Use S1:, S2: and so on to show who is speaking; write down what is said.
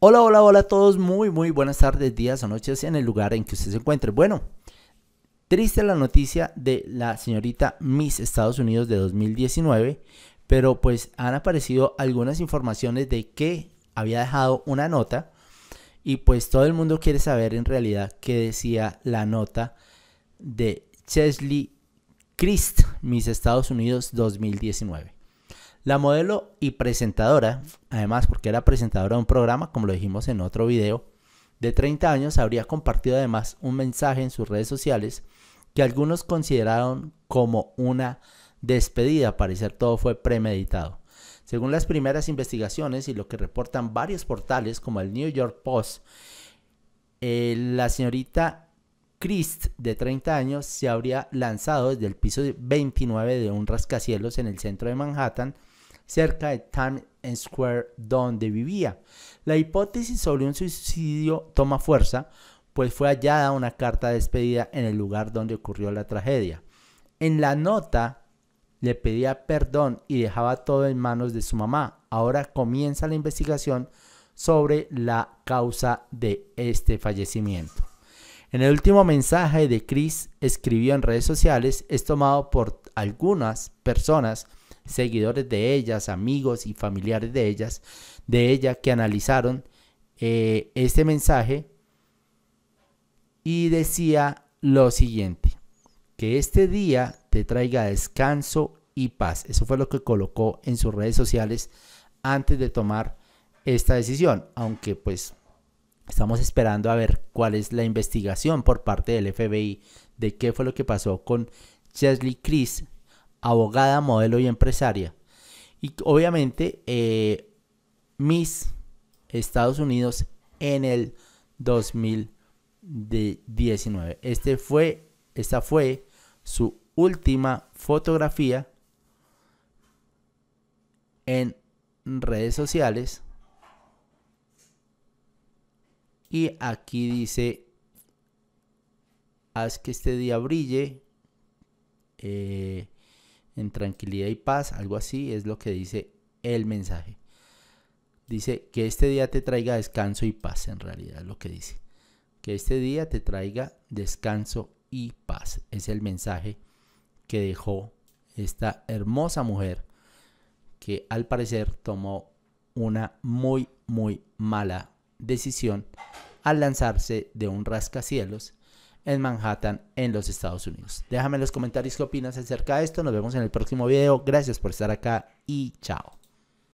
S1: Hola, hola, hola a todos. Muy, muy buenas tardes, días o noches en el lugar en que usted se encuentre. Bueno, triste la noticia de la señorita Miss Estados Unidos de 2019, pero pues han aparecido algunas informaciones de que había dejado una nota y pues todo el mundo quiere saber en realidad qué decía la nota de Chesley Christ, Miss Estados Unidos 2019. La modelo y presentadora, además porque era presentadora de un programa, como lo dijimos en otro video, de 30 años habría compartido además un mensaje en sus redes sociales que algunos consideraron como una despedida. parecer todo fue premeditado. Según las primeras investigaciones y lo que reportan varios portales como el New York Post, eh, la señorita Christ, de 30 años, se habría lanzado desde el piso 29 de un rascacielos en el centro de Manhattan cerca de Times Square donde vivía. La hipótesis sobre un suicidio toma fuerza, pues fue hallada una carta de despedida en el lugar donde ocurrió la tragedia. En la nota le pedía perdón y dejaba todo en manos de su mamá. Ahora comienza la investigación sobre la causa de este fallecimiento. En el último mensaje de Chris escribió en redes sociales es tomado por algunas personas seguidores de ellas, amigos y familiares de ellas, de ella, que analizaron eh, este mensaje y decía lo siguiente, que este día te traiga descanso y paz. Eso fue lo que colocó en sus redes sociales antes de tomar esta decisión, aunque pues estamos esperando a ver cuál es la investigación por parte del FBI de qué fue lo que pasó con Chesley Chris, abogada, modelo y empresaria. Y obviamente eh, Miss Estados Unidos en el 2019. Este fue, esta fue su última fotografía en redes sociales. Y aquí dice, haz que este día brille. Eh, en tranquilidad y paz, algo así es lo que dice el mensaje. Dice que este día te traiga descanso y paz, en realidad es lo que dice. Que este día te traiga descanso y paz. Es el mensaje que dejó esta hermosa mujer que al parecer tomó una muy, muy mala decisión al lanzarse de un rascacielos en Manhattan, en los Estados Unidos. Déjame en los comentarios qué opinas acerca de esto. Nos vemos en el próximo video. Gracias por estar acá y chao.